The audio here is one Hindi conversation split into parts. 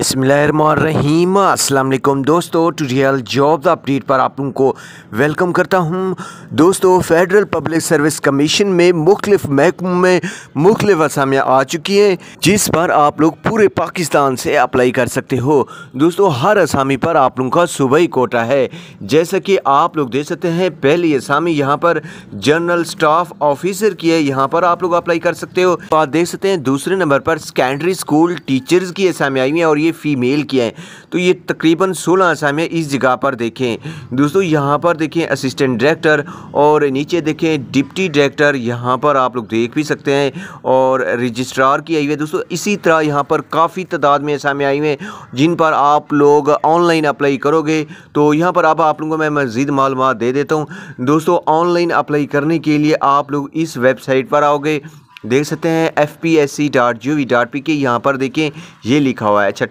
बसमीम अल्लाम दोस्तों टूटियल जॉब अपडेट पर आप लोगों को वेलकम करता हूं दोस्तों फेडरल पब्लिक सर्विस कमीशन में मुख्तफ महकमों में मुख्तफ असामियाँ आ चुकी हैं जिस पर आप लोग पूरे पाकिस्तान से अप्लाई कर सकते हो दोस्तों हर असामी पर आप लोगों का सुबह ही कोटा है जैसा कि आप लोग देख सकते हैं पहली असामी यहाँ पर जनरल स्टाफ ऑफिसर की है यहाँ पर आप लोग अप्लाई कर सकते हो आप देख सकते हैं दूसरे नंबर पर सेकेंडरी स्कूल टीचर्स की असामियाँ आई हुई हैं और ये फ़ीमेल की है तो ये तकरीबन सोलह असामियाँ इस जगह पर देखें दोस्तों यहाँ पर देखें असिस्टेंट डायरेक्टर और नीचे देखें डिप्टी डायरेक्टर यहाँ पर आप लोग देख भी सकते हैं और रजिस्ट्रार की आई हुई है दोस्तों इसी तरह यहाँ पर काफ़ी तादाद में असामियाँ आई हुई हैं जिन पर आप लोग ऑनलाइन अप्लाई करोगे तो यहाँ पर अब आप लोगों को मैं मज़ीद मालूम दे देता हूँ दोस्तों ऑनलाइन अप्लाई करने के लिए आप लोग इस वेबसाइट पर आओगे देख सकते हैं F P S C dot G O V dot P K यहाँ पर देखें ये लिखा हुआ है अच्छा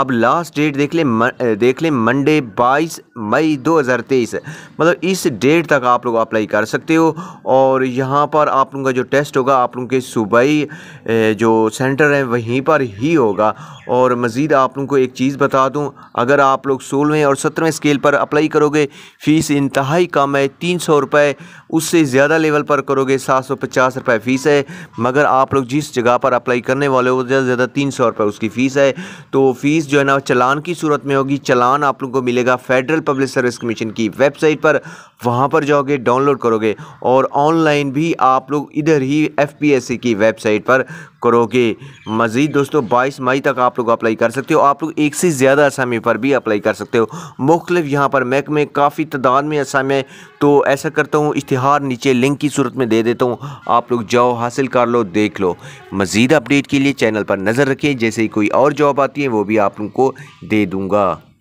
अब लास्ट डेट देख लें देख लें मंडे 22 मई 2023 मतलब इस डेट तक आप लोग अप्लाई कर सकते हो और यहाँ पर आप लोगों का जो टेस्ट होगा आप लोगों के सूबाई जो सेंटर है वहीं पर ही होगा और मज़ीद आप लोगों को एक चीज़ बता दूँ अगर आप लोग सोलहवें और सत्रहवें स्केल पर अप्लाई करोगे फ़ीस इंतहाई कम है तीन सौ उससे ज़्यादा लेवल पर करोगे सात सौ पचास फ़ीस है मगर आप लोग जिस जगह पर अप्लाई करने वाले हो ज़्यादा से ज़्यादा तीन सौ रुपये उसकी फ़ीस है तो फ़ीस जो है ना चलान की सूरत में होगी चलान आप लोग को मिलेगा फेडरल पब्लिक सर्विस कमीशन की वेबसाइट पर वहाँ पर जाओगे डाउनलोड करोगे और ऑनलाइन भी आप लोग इधर ही एफ की वेबसाइट पर करोगे मज़ीद दोस्तों बाईस मई तक आप लोग अप्लाई कर सकते हो आप लोग एक से ज़्यादा असामी पर भी अप्लाई कर सकते हो मुख्तलिफ यहाँ पर महकमे काफ़ी तादाद में है तो ऐसा करता हूँ इश्तहार नीचे लिंक की सूरत में दे देता हूँ आप लोग जाओ हासिल कर कर लो देख लो मज़ीद अपडेट के लिए चैनल पर नज़र रखें जैसे ही कोई और जॉब आती है वो भी आप उनको दे दूँगा